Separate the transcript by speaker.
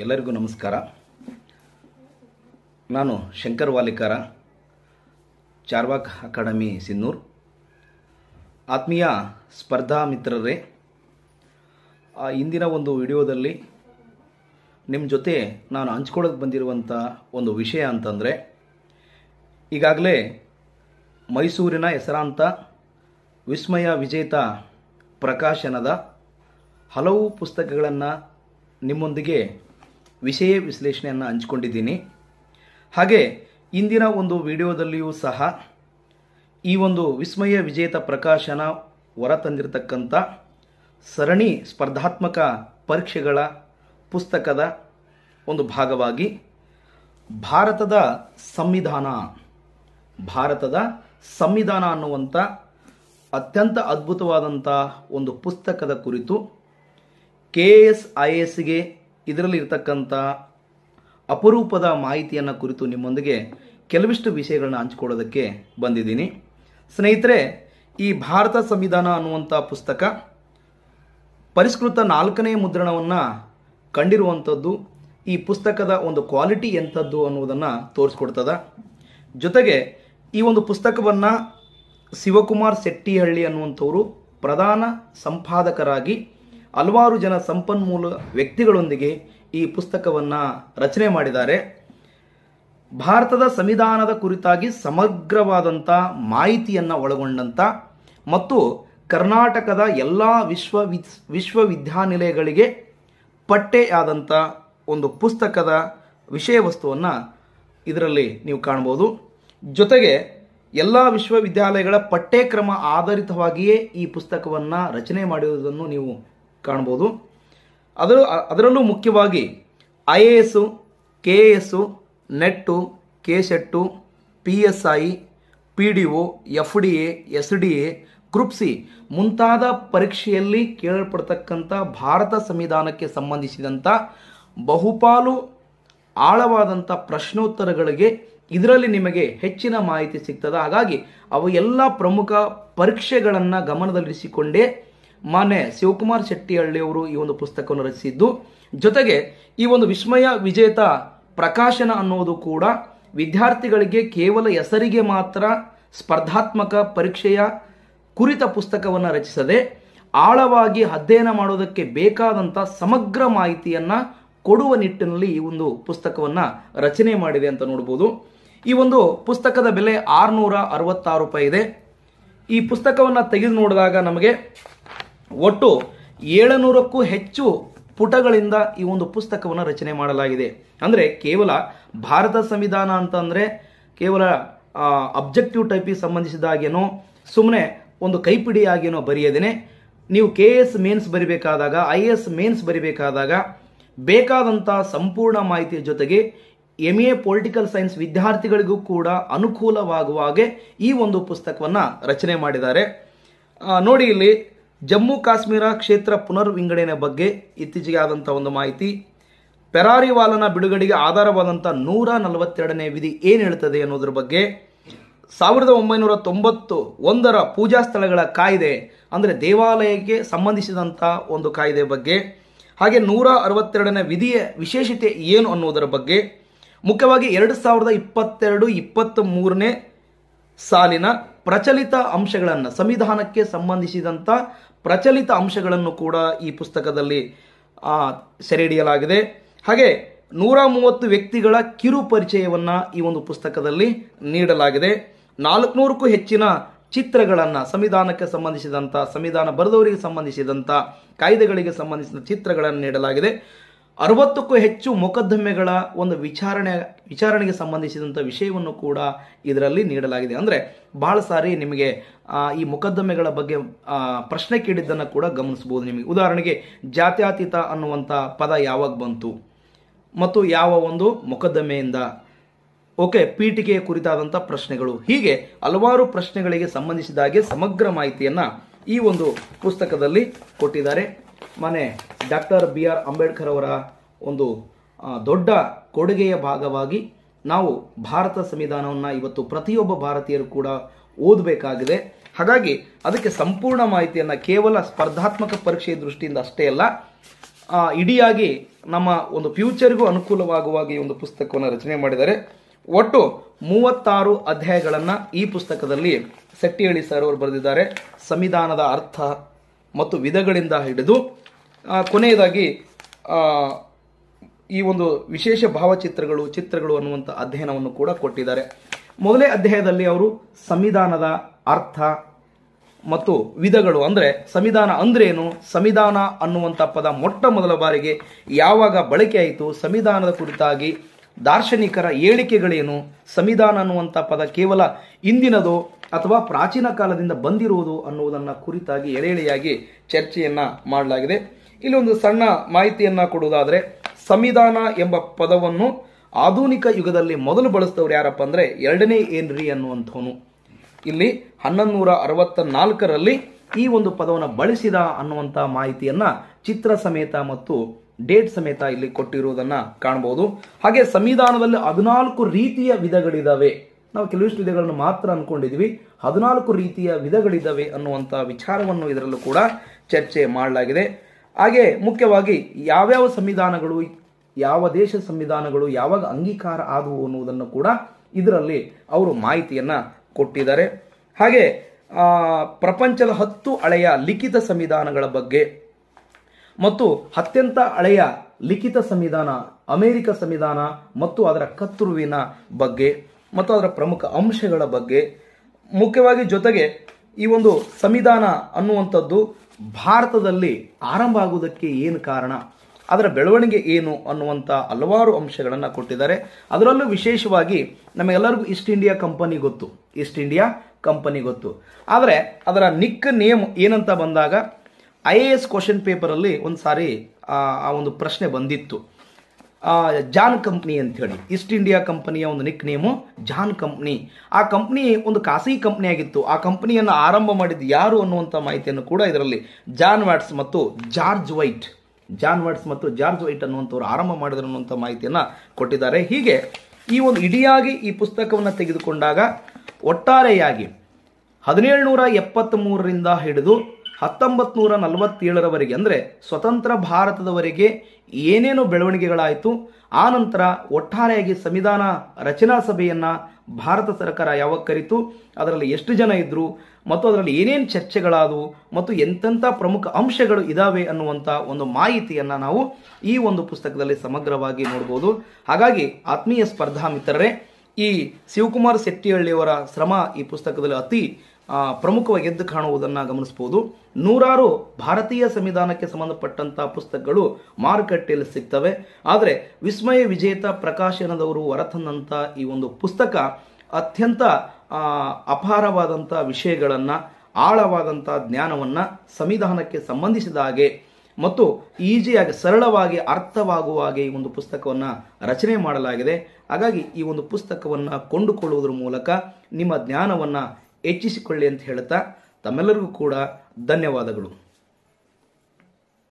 Speaker 1: ಎಲ್ಲರಿಗೂ ನಮಸ್ಕಾರ ನಾನು ಶಂಕರ್ ವಾಲಿಕಾರ ಚಾರ್ವಾಕ್ ಅಕಾಡೆಮಿ ಸಿನ್ನೂರ್ ಆತ್ಮೀಯ ಸ್ಪರ್ಧಾ ಮಿತ್ರರೇ ಇಂದಿನ ಒಂದು ವಿಡಿಯೋದಲ್ಲಿ ನಿಮ್ಮ ಜೊತೆ ನಾನು ಹಂಚ್ಕೊಳ್ಳೋಕೆ ಬಂದಿರುವಂಥ ಒಂದು ವಿಷಯ ಅಂತಂದರೆ ಈಗಾಗಲೇ ಮೈಸೂರಿನ ಹೆಸರಾಂತ ವಿಸ್ಮಯ ವಿಜೇತ ಪ್ರಕಾಶನದ ಹಲವು ಪುಸ್ತಕಗಳನ್ನು ನಿಮ್ಮೊಂದಿಗೆ ವಿಷಯ ವಿಶ್ಲೇಷಣೆಯನ್ನು ಹಂಚಿಕೊಂಡಿದ್ದೀನಿ ಹಾಗೆ ಇಂದಿನ ಒಂದು ವಿಡಿಯೋದಲ್ಲಿಯೂ ಸಹ ಈ ಒಂದು ವಿಸ್ಮಯ ವಿಜೇತ ಪ್ರಕಾಶನ ಹೊರತಂದಿರತಕ್ಕಂಥ ಸರಣಿ ಸ್ಪರ್ಧಾತ್ಮಕ ಪರೀಕ್ಷೆಗಳ ಪುಸ್ತಕದ ಒಂದು ಭಾಗವಾಗಿ ಭಾರತದ ಸಂವಿಧಾನ ಭಾರತದ ಸಂವಿಧಾನ ಅನ್ನುವಂಥ ಅತ್ಯಂತ ಅದ್ಭುತವಾದಂಥ ಒಂದು ಪುಸ್ತಕದ ಕುರಿತು ಕೆ ಎಸ್ ಐ ಎಸ್ಗೆ ಇದರಲ್ಲಿ ಇರತಕ್ಕಂಥ ಅಪರೂಪದ ಮಾಹಿತಿಯನ್ನು ಕುರಿತು ನಿಮ್ಮೊಂದಿಗೆ ಕೆಲವಿಷ್ಟು ವಿಷಯಗಳನ್ನ ಹಂಚಿಕೊಳ್ಳೋದಕ್ಕೆ ಬಂದಿದ್ದೀನಿ ಸ್ನೇಹಿತರೆ ಈ ಭಾರತ ಸಂವಿಧಾನ ಅನ್ನುವಂಥ ಪುಸ್ತಕ ಪರಿಷ್ಕೃತ ನಾಲ್ಕನೇ ಮುದ್ರಣವನ್ನು ಕಂಡಿರುವಂಥದ್ದು ಈ ಪುಸ್ತಕದ ಒಂದು ಕ್ವಾಲಿಟಿ ಎಂಥದ್ದು ಅನ್ನುವುದನ್ನು ತೋರಿಸ್ಕೊಡ್ತದ ಜೊತೆಗೆ ಈ ಒಂದು ಪುಸ್ತಕವನ್ನು ಶಿವಕುಮಾರ್ ಶೆಟ್ಟಿಹಳ್ಳಿ ಅನ್ನುವಂಥವರು ಪ್ರಧಾನ ಸಂಪಾದಕರಾಗಿ ಹಲವಾರು ಜನ ಸಂಪನ್ಮೂಲ ವ್ಯಕ್ತಿಗಳೊಂದಿಗೆ ಈ ಪುಸ್ತಕವನ್ನು ರಚನೆ ಮಾಡಿದ್ದಾರೆ ಭಾರತದ ಸಂವಿಧಾನದ ಕುರಿತಾಗಿ ಸಮಗ್ರವಾದಂಥ ಮಾಹಿತಿಯನ್ನು ಒಳಗೊಂಡಂಥ ಮತ್ತು ಕರ್ನಾಟಕದ ಎಲ್ಲ ವಿಶ್ವ ವಿಶ್ವವಿದ್ಯಾನಿಲಯಗಳಿಗೆ ಪಟ್ಟೆಯಾದಂಥ ಒಂದು ಪುಸ್ತಕದ ವಿಷಯ ವಸ್ತುವನ್ನು ಇದರಲ್ಲಿ ನೀವು ಕಾಣ್ಬೋದು ಜೊತೆಗೆ ಎಲ್ಲ ವಿಶ್ವವಿದ್ಯಾಲಯಗಳ ಪಠ್ಯಕ್ರಮ ಆಧಾರಿತವಾಗಿಯೇ ಈ ಪುಸ್ತಕವನ್ನು ರಚನೆ ಮಾಡಿರುವುದನ್ನು ನೀವು ಕಾಣ್ಬೋದು ಅದರ ಅದರಲ್ಲೂ ಮುಖ್ಯವಾಗಿ I A S K A S NET K SET P S I P D O F D A S D A group C ಮುಂತಾದ ಪರೀಕ್ಷೆಯಲ್ಲಿ ಕೇಳಲ್ಪಡ್ತಕ್ಕಂಥ ಭಾರತ ಸಂವಿಧಾನಕ್ಕೆ ಸಂಬಂಧಿಸಿದಂಥ ಬಹುಪಾಲು ಆಳವಾದಂಥ ಪ್ರಶ್ನೋತ್ತರಗಳಿಗೆ ಇದರಲ್ಲಿ ನಿಮಗೆ ಹೆಚ್ಚಿನ ಮಾಹಿತಿ ಸಿಗ್ತದೆ ಹಾಗಾಗಿ ಅವು ಎಲ್ಲ ಪ್ರಮುಖ ಪರೀಕ್ಷೆಗಳನ್ನು ಗಮನದಲ್ಲಿರಿಸಿಕೊಂಡೇ ಮಾನ್ಯ ಶಿವಕುಮಾರ್ ಶೆಟ್ಟಿಹಳ್ಳಿಯವರು ಈ ಒಂದು ಪುಸ್ತಕವನ್ನು ರಚಿಸಿದ್ದು ಜೊತೆಗೆ ಈ ಒಂದು ವಿಸ್ಮಯ ವಿಜೇತ ಪ್ರಕಾಶನ ಅನ್ನೋದು ಕೂಡ ವಿದ್ಯಾರ್ಥಿಗಳಿಗೆ ಕೇವಲ ಹೆಸರಿಗೆ ಮಾತ್ರ ಸ್ಪರ್ಧಾತ್ಮಕ ಪರೀಕ್ಷೆಯ ಕುರಿತ ಪುಸ್ತಕವನ್ನು ರಚಿಸದೆ ಆಳವಾಗಿ ಅಧ್ಯಯನ ಮಾಡೋದಕ್ಕೆ ಬೇಕಾದಂಥ ಸಮಗ್ರ ಮಾಹಿತಿಯನ್ನು ಕೊಡುವ ನಿಟ್ಟಿನಲ್ಲಿ ಈ ಒಂದು ಪುಸ್ತಕವನ್ನು ರಚನೆ ಮಾಡಿದೆ ಅಂತ ನೋಡ್ಬೋದು ಈ ಒಂದು ಪುಸ್ತಕದ ಬೆಲೆ ಆರುನೂರ ಅರವತ್ತಾರು ರೂಪಾಯಿ ಇದೆ ಈ ಪುಸ್ತಕವನ್ನು ತೆಗೆದು ನೋಡಿದಾಗ ನಮಗೆ ಒಟ್ಟು ಏಳುನೂರಕ್ಕೂ ಹೆಚ್ಚು ಪುಟಗಳಿಂದ ಈ ಒಂದು ಪುಸ್ತಕವನ್ನು ರಚನೆ ಮಾಡಲಾಗಿದೆ ಅಂದರೆ ಕೇವಲ ಭಾರತ ಸಂವಿಧಾನ ಅಂತಂದರೆ ಕೇವಲ ಅಬ್ಜೆಕ್ಟಿವ್ ಟೈಪಿಗೆ ಸಂಬಂಧಿಸಿದಾಗೇನೋ ಸುಮ್ಮನೆ ಒಂದು ಕೈಪಿಡಿಯಾಗೇನೋ ಬರೆಯದೇನೆ ನೀವು ಕೆ ಎಸ್ ಮೇನ್ಸ್ ಬರಿಬೇಕಾದಾಗ ಐ ಎಸ್ ಮೇನ್ಸ್ ಬರಿಬೇಕಾದಾಗ ಬೇಕಾದಂಥ ಸಂಪೂರ್ಣ ಮಾಹಿತಿಯ ಜೊತೆಗೆ ಎಮ್ ಎ ಪೊಲಿಟಿಕಲ್ ಸೈನ್ಸ್ ವಿದ್ಯಾರ್ಥಿಗಳಿಗೂ ಕೂಡ ಅನುಕೂಲವಾಗುವ ಹಾಗೆ ಈ ಒಂದು ಪುಸ್ತಕವನ್ನು ರಚನೆ ಮಾಡಿದ್ದಾರೆ ನೋಡಿ ಇಲ್ಲಿ ಜಮ್ಮು ಕಾಶ್ಮೀರ ಕ್ಷೇತ್ರ ವಿಂಗಡಣೆ ಬಗ್ಗೆ ಇತ್ತೀಚೆಗೆ ಆದಂಥ ಒಂದು ಮಾಹಿತಿ ಪೆರಾರಿವಾಲನ ಬಿಡುಗಡೆಗೆ ಆಧಾರವಾದಂಥ ನೂರ ನಲವತ್ತೆರಡನೇ ವಿಧಿ ಏನು ಹೇಳ್ತದೆ ಅನ್ನೋದ್ರ ಬಗ್ಗೆ ಸಾವಿರದ ಒಂಬೈನೂರ ತೊಂಬತ್ತು ಒಂದರ ಪೂಜಾ ಸ್ಥಳಗಳ ಕಾಯ್ದೆ ಅಂದರೆ ದೇವಾಲಯಕ್ಕೆ ಸಂಬಂಧಿಸಿದಂಥ ಒಂದು ಕಾಯ್ದೆ ಬಗ್ಗೆ ಹಾಗೆ ನೂರ ಅರವತ್ತೆರಡನೇ ವಿಧಿಯ ವಿಶೇಷತೆ ಏನು ಅನ್ನೋದರ ಬಗ್ಗೆ ಮುಖ್ಯವಾಗಿ ಎರಡು ಸಾವಿರದ ಇಪ್ಪತ್ತೆರಡು ಇಪ್ಪತ್ತ್ ಮೂರನೇ ಸಾಲಿನ ಪ್ರಚಲಿತ ಅಂಶಗಳನ್ನು ಸಂವಿಧಾನಕ್ಕೆ ಸಂಬಂಧಿಸಿದಂಥ ಪ್ರಚಲಿತ ಅಂಶಗಳನ್ನು ಕೂಡ ಈ ಪುಸ್ತಕದಲ್ಲಿ ಸೆರೆಹಿಡಿಯಲಾಗಿದೆ ಹಾಗೆ ನೂರ ಮೂವತ್ತು ವ್ಯಕ್ತಿಗಳ ಕಿರು ಪರಿಚಯವನ್ನು ಈ ಒಂದು ಪುಸ್ತಕದಲ್ಲಿ ನೀಡಲಾಗಿದೆ ನಾಲ್ಕುನೂರಕ್ಕೂ ಹೆಚ್ಚಿನ ಚಿತ್ರಗಳನ್ನು ಸಂವಿಧಾನಕ್ಕೆ ಸಂಬಂಧಿಸಿದಂಥ ಸಂವಿಧಾನ ಬರೆದವರಿಗೆ ಸಂಬಂಧಿಸಿದಂಥ ಕಾಯ್ದೆಗಳಿಗೆ ಸಂಬಂಧಿಸಿದ ಚಿತ್ರಗಳನ್ನು ನೀಡಲಾಗಿದೆ ಅರವತ್ತಕ್ಕೂ ಹೆಚ್ಚು ಮೊಕದ್ದಮೆಗಳ ಒಂದು ವಿಚಾರಣೆ ವಿಚಾರಣೆಗೆ ಸಂಬಂಧಿಸಿದಂಥ ವಿಷಯವನ್ನು ಕೂಡ ಇದರಲ್ಲಿ ನೀಡಲಾಗಿದೆ ಅಂದರೆ ಭಾಳ ಸಾರಿ ನಿಮಗೆ ಈ ಮೊಕದ್ದಮೆಗಳ ಬಗ್ಗೆ ಪ್ರಶ್ನೆ ಕೇಳಿದ್ದನ್ನು ಕೂಡ ಗಮನಿಸಬಹುದು ನಿಮಗೆ ಉದಾಹರಣೆಗೆ ಜಾತ್ಯಾತೀತ ಅನ್ನುವಂಥ ಪದ ಯಾವಾಗ ಬಂತು ಮತ್ತು ಯಾವ ಒಂದು ಮೊಕದ್ದಮೆಯಿಂದ ಓಕೆ ಪೀಠಿಕೆಯ ಕುರಿತಾದಂಥ ಪ್ರಶ್ನೆಗಳು ಹೀಗೆ ಹಲವಾರು ಪ್ರಶ್ನೆಗಳಿಗೆ ಸಂಬಂಧಿಸಿದ ಹಾಗೆ ಸಮಗ್ರ ಮಾಹಿತಿಯನ್ನು ಈ ಒಂದು ಪುಸ್ತಕದಲ್ಲಿ ಕೊಟ್ಟಿದ್ದಾರೆ ಮನೆ ಡಾಕ್ಟರ್ ಬಿ ಆರ್ ಅಂಬೇಡ್ಕರ್ ಅವರ ಒಂದು ದೊಡ್ಡ ಕೊಡುಗೆಯ ಭಾಗವಾಗಿ ನಾವು ಭಾರತ ಸಂವಿಧಾನವನ್ನು ಇವತ್ತು ಪ್ರತಿಯೊಬ್ಬ ಭಾರತೀಯರು ಕೂಡ ಓದಬೇಕಾಗಿದೆ ಹಾಗಾಗಿ ಅದಕ್ಕೆ ಸಂಪೂರ್ಣ ಮಾಹಿತಿಯನ್ನು ಕೇವಲ ಸ್ಪರ್ಧಾತ್ಮಕ ಪರೀಕ್ಷೆಯ ದೃಷ್ಟಿಯಿಂದ ಅಷ್ಟೇ ಅಲ್ಲ ಇಡಿಯಾಗಿ ನಮ್ಮ ಒಂದು ಫ್ಯೂಚರ್ಗೂ ಅನುಕೂಲವಾಗುವಾಗಿ ಒಂದು ಪುಸ್ತಕವನ್ನು ರಚನೆ ಮಾಡಿದ್ದಾರೆ ಒಟ್ಟು ಮೂವತ್ತಾರು ಅಧ್ಯಾಯಗಳನ್ನು ಈ ಪುಸ್ತಕದಲ್ಲಿ ಸೆಟ್ಟಿಹಳ್ಳಿ ಸರ್ ಅವರು ಬರೆದಿದ್ದಾರೆ ಸಂವಿಧಾನದ ಅರ್ಥ ಮತ್ತು ವಿಧಗಳಿಂದ ಹಿಡಿದು ಕೊನೆಯದಾಗಿ ಈ ಒಂದು ವಿಶೇಷ ಭಾವಚಿತ್ರಗಳು ಚಿತ್ರಗಳು ಅನ್ನುವಂಥ ಅಧ್ಯಯನವನ್ನು ಕೂಡ ಕೊಟ್ಟಿದ್ದಾರೆ ಮೊದಲೇ ಅಧ್ಯಾಯದಲ್ಲಿ ಅವರು ಸಂವಿಧಾನದ ಅರ್ಥ ಮತ್ತು ವಿಧಗಳು ಅಂದರೆ ಸಂವಿಧಾನ ಏನು ಸಂವಿಧಾನ ಅನ್ನುವಂಥ ಪದ ಮೊಟ್ಟ ಮೊದಲ ಬಾರಿಗೆ ಯಾವಾಗ ಬಳಕೆಯಾಯಿತು ಸಂವಿಧಾನದ ಕುರಿತಾಗಿ ದಾರ್ಶನಿಕರ ಹೇಳಿಕೆಗಳೇನು ಸಂವಿಧಾನ ಅನ್ನುವಂಥ ಪದ ಕೇವಲ ಇಂದಿನದು ಅಥವಾ ಪ್ರಾಚೀನ ಕಾಲದಿಂದ ಬಂದಿರುವುದು ಅನ್ನುವುದನ್ನು ಕುರಿತಾಗಿ ಎಳೆಯಾಗಿ ಚರ್ಚೆಯನ್ನು ಮಾಡಲಾಗಿದೆ ಇಲ್ಲಿ ಒಂದು ಸಣ್ಣ ಮಾಹಿತಿಯನ್ನು ಕೊಡುವುದಾದರೆ ಸಂವಿಧಾನ ಎಂಬ ಪದವನ್ನು ಆಧುನಿಕ ಯುಗದಲ್ಲಿ ಮೊದಲು ಬಳಸಿದವರು ಯಾರಪ್ಪ ಅಂದರೆ ಎರಡನೇ ಏನ್ರಿ ಅನ್ನುವಂಥವನು ಇಲ್ಲಿ ಹನ್ನೊಂದು ನೂರ ಅರವತ್ತ ನಾಲ್ಕರಲ್ಲಿ ಈ ಒಂದು ಪದವನ್ನು ಬಳಸಿದ ಅನ್ನುವಂಥ ಮಾಹಿತಿಯನ್ನು ಚಿತ್ರ ಸಮೇತ ಮತ್ತು ಡೇಟ್ ಸಮೇತ ಇಲ್ಲಿ ಕೊಟ್ಟಿರುವುದನ್ನು ಕಾಣಬಹುದು ಹಾಗೆ ಸಂವಿಧಾನದಲ್ಲಿ ಹದಿನಾಲ್ಕು ರೀತಿಯ ವಿಧಗಳಿದಾವೆ ನಾವು ಕೆಲವಿಷ್ಟು ವಿಧಗಳನ್ನು ಮಾತ್ರ ಅಂದ್ಕೊಂಡಿದ್ವಿ ಹದಿನಾಲ್ಕು ರೀತಿಯ ವಿಧಗಳಿದ್ದಾವೆ ಅನ್ನುವಂಥ ವಿಚಾರವನ್ನು ಇದರಲ್ಲೂ ಕೂಡ ಚರ್ಚೆ ಮಾಡಲಾಗಿದೆ ಹಾಗೆ ಮುಖ್ಯವಾಗಿ ಯಾವ್ಯಾವ ಸಂವಿಧಾನಗಳು ಯಾವ ದೇಶ ಸಂವಿಧಾನಗಳು ಯಾವಾಗ ಅಂಗೀಕಾರ ಆದವು ಅನ್ನುವುದನ್ನು ಕೂಡ ಇದರಲ್ಲಿ ಅವರು ಮಾಹಿತಿಯನ್ನು ಕೊಟ್ಟಿದ್ದಾರೆ ಹಾಗೆ ಪ್ರಪಂಚದ ಹತ್ತು ಹಳೆಯ ಲಿಖಿತ ಸಂವಿಧಾನಗಳ ಬಗ್ಗೆ ಮತ್ತು ಅತ್ಯಂತ ಹಳೆಯ ಲಿಖಿತ ಸಂವಿಧಾನ ಅಮೆರಿಕ ಸಂವಿಧಾನ ಮತ್ತು ಅದರ ಕತ್ತರುವಿನ ಬಗ್ಗೆ ಮತ್ತು ಅದರ ಪ್ರಮುಖ ಅಂಶಗಳ ಬಗ್ಗೆ ಮುಖ್ಯವಾಗಿ ಜೊತೆಗೆ ಈ ಒಂದು ಸಂವಿಧಾನ ಅನ್ನುವಂಥದ್ದು ಭಾರತದಲ್ಲಿ ಆರಂಭ ಆಗುವುದಕ್ಕೆ ಏನು ಕಾರಣ ಅದರ ಬೆಳವಣಿಗೆ ಏನು ಅನ್ನುವಂಥ ಹಲವಾರು ಅಂಶಗಳನ್ನು ಕೊಟ್ಟಿದ್ದಾರೆ ಅದರಲ್ಲೂ ವಿಶೇಷವಾಗಿ ನಮಗೆಲ್ಲರಿಗೂ ಈಸ್ಟ್ ಇಂಡಿಯಾ ಕಂಪನಿ ಗೊತ್ತು ಈಸ್ಟ್ ಇಂಡಿಯಾ ಕಂಪನಿ ಗೊತ್ತು ಆದರೆ ಅದರ ನಿಕ್ ನೇಮ್ ಏನಂತ ಬಂದಾಗ ಐ ಎ ಎಸ್ ಕ್ವಶನ್ ಪೇಪರಲ್ಲಿ ಒಂದು ಸಾರಿ ಆ ಒಂದು ಪ್ರಶ್ನೆ ಬಂದಿತ್ತು ಜಾನ್ ಕಂಪ್ನಿ ಹೇಳಿ ಈಸ್ಟ್ ಇಂಡಿಯಾ ಕಂಪನಿಯ ಒಂದು ನಿಕ್ ನೇಮು ಜಾನ್ ಕಂಪ್ನಿ ಆ ಕಂಪ್ನಿ ಒಂದು ಖಾಸಗಿ ಕಂಪ್ನಿ ಆಗಿತ್ತು ಆ ಕಂಪ್ನಿಯನ್ನು ಆರಂಭ ಮಾಡಿದ್ದು ಯಾರು ಅನ್ನುವಂಥ ಮಾಹಿತಿಯನ್ನು ಕೂಡ ಇದರಲ್ಲಿ ಜಾನ್ ವ್ಯಾಟ್ಸ್ ಮತ್ತು ಜಾರ್ಜ್ ವೈಟ್ ಜಾನ್ ವ್ಯಾಟ್ಸ್ ಮತ್ತು ಜಾರ್ಜ್ ವೈಟ್ ಅನ್ನುವಂಥವ್ರು ಆರಂಭ ಮಾಡಿದ್ರು ಅನ್ನುವಂಥ ಮಾಹಿತಿಯನ್ನು ಕೊಟ್ಟಿದ್ದಾರೆ ಹೀಗೆ ಈ ಒಂದು ಇಡಿಯಾಗಿ ಈ ಪುಸ್ತಕವನ್ನು ತೆಗೆದುಕೊಂಡಾಗ ಒಟ್ಟಾರೆಯಾಗಿ ಹದಿನೇಳು ನೂರ ಮೂರರಿಂದ ಹಿಡಿದು ಹತ್ತೊಂಬತ್ತು ನೂರ ನಲವತ್ತೇಳರವರೆಗೆ ಅಂದರೆ ಸ್ವತಂತ್ರ ಭಾರತದವರೆಗೆ ಏನೇನು ಬೆಳವಣಿಗೆಗಳಾಯಿತು ಆ ನಂತರ ಒಟ್ಟಾರೆಯಾಗಿ ಸಂವಿಧಾನ ರಚನಾ ಸಭೆಯನ್ನು ಭಾರತ ಸರ್ಕಾರ ಯಾವಾಗ ಕರಿತು ಅದರಲ್ಲಿ ಎಷ್ಟು ಜನ ಇದ್ದರು ಮತ್ತು ಅದರಲ್ಲಿ ಏನೇನು ಚರ್ಚೆಗಳಾದವು ಮತ್ತು ಎಂತೆಂಥ ಪ್ರಮುಖ ಅಂಶಗಳು ಇದ್ದಾವೆ ಅನ್ನುವಂಥ ಒಂದು ಮಾಹಿತಿಯನ್ನು ನಾವು ಈ ಒಂದು ಪುಸ್ತಕದಲ್ಲಿ ಸಮಗ್ರವಾಗಿ ನೋಡ್ಬೋದು ಹಾಗಾಗಿ ಆತ್ಮೀಯ ಸ್ಪರ್ಧಾ ಮಿತ್ರರೇ ಈ ಶಿವಕುಮಾರ್ ಶೆಟ್ಟಿಹಳ್ಳಿಯವರ ಶ್ರಮ ಈ ಪುಸ್ತಕದಲ್ಲಿ ಅತಿ ಪ್ರಮುಖವಾಗಿ ಎದ್ದು ಕಾಣುವುದನ್ನು ಗಮನಿಸಬಹುದು ನೂರಾರು ಭಾರತೀಯ ಸಂವಿಧಾನಕ್ಕೆ ಸಂಬಂಧಪಟ್ಟಂಥ ಪುಸ್ತಕಗಳು ಮಾರುಕಟ್ಟೆಯಲ್ಲಿ ಸಿಗ್ತವೆ ಆದರೆ ವಿಸ್ಮಯ ವಿಜೇತ ಪ್ರಕಾಶನದವರು ಹೊರತಂದಂಥ ಈ ಒಂದು ಪುಸ್ತಕ ಅತ್ಯಂತ ಅಪಾರವಾದಂಥ ವಿಷಯಗಳನ್ನು ಆಳವಾದಂಥ ಜ್ಞಾನವನ್ನು ಸಂವಿಧಾನಕ್ಕೆ ಸಂಬಂಧಿಸಿದ ಹಾಗೆ ಮತ್ತು ಈಜಿಯಾಗಿ ಸರಳವಾಗಿ ಅರ್ಥವಾಗುವ ಹಾಗೆ ಈ ಒಂದು ಪುಸ್ತಕವನ್ನು ರಚನೆ ಮಾಡಲಾಗಿದೆ ಹಾಗಾಗಿ ಈ ಒಂದು ಪುಸ್ತಕವನ್ನು ಕೊಂಡುಕೊಳ್ಳುವುದರ ಮೂಲಕ ನಿಮ್ಮ ಜ್ಞಾನವನ್ನು ಹೆಚ್ಚಿಸಿಕೊಳ್ಳಿ ಅಂತ ಹೇಳ್ತಾ ತಮ್ಮೆಲ್ಲರಿಗೂ ಕೂಡ ಧನ್ಯವಾದಗಳು